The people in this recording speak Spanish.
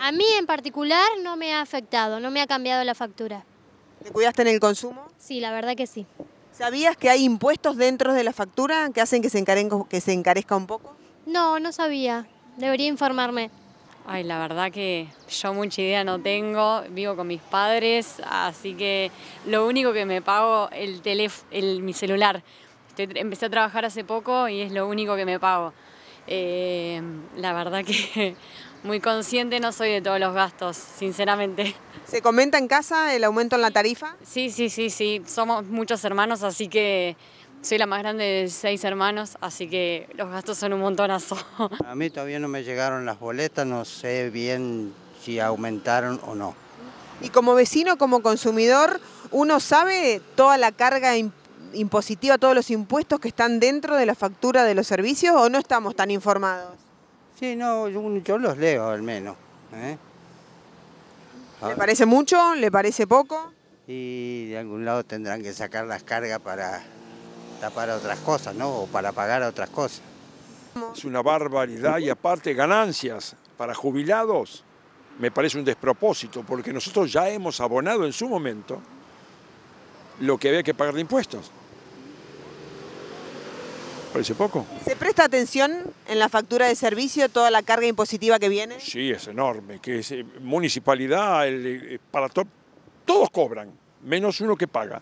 a mí en particular no me ha afectado, no me ha cambiado la factura. ¿Te cuidaste en el consumo? Sí, la verdad que sí. ¿Sabías que hay impuestos dentro de la factura que hacen que se, encarezca, que se encarezca un poco? No, no sabía. Debería informarme. Ay, la verdad que yo mucha idea no tengo, vivo con mis padres, así que lo único que me pago el mi celular. empecé a trabajar hace poco y es lo único que me pago. Eh, la verdad que muy consciente no soy de todos los gastos, sinceramente. ¿Se comenta en casa el aumento en la tarifa? Sí, sí, sí, sí. Somos muchos hermanos, así que soy la más grande de seis hermanos, así que los gastos son un montonazo. A mí todavía no me llegaron las boletas, no sé bien si aumentaron o no. Y como vecino, como consumidor, uno sabe toda la carga importante impositiva, todos los impuestos que están dentro de la factura de los servicios o no estamos tan informados? Sí, no, yo, los leo al menos. ¿eh? ¿Le ah. parece mucho? ¿Le parece poco? Y de algún lado tendrán que sacar las cargas para tapar otras cosas, ¿no? O para pagar otras cosas. Es una barbaridad y aparte ganancias para jubilados me parece un despropósito porque nosotros ya hemos abonado en su momento lo que había que pagar de impuestos parece poco. ¿Se presta atención en la factura de servicio toda la carga impositiva que viene? Sí, es enorme. Que es, eh, municipalidad, eh, para todos cobran, menos uno que paga.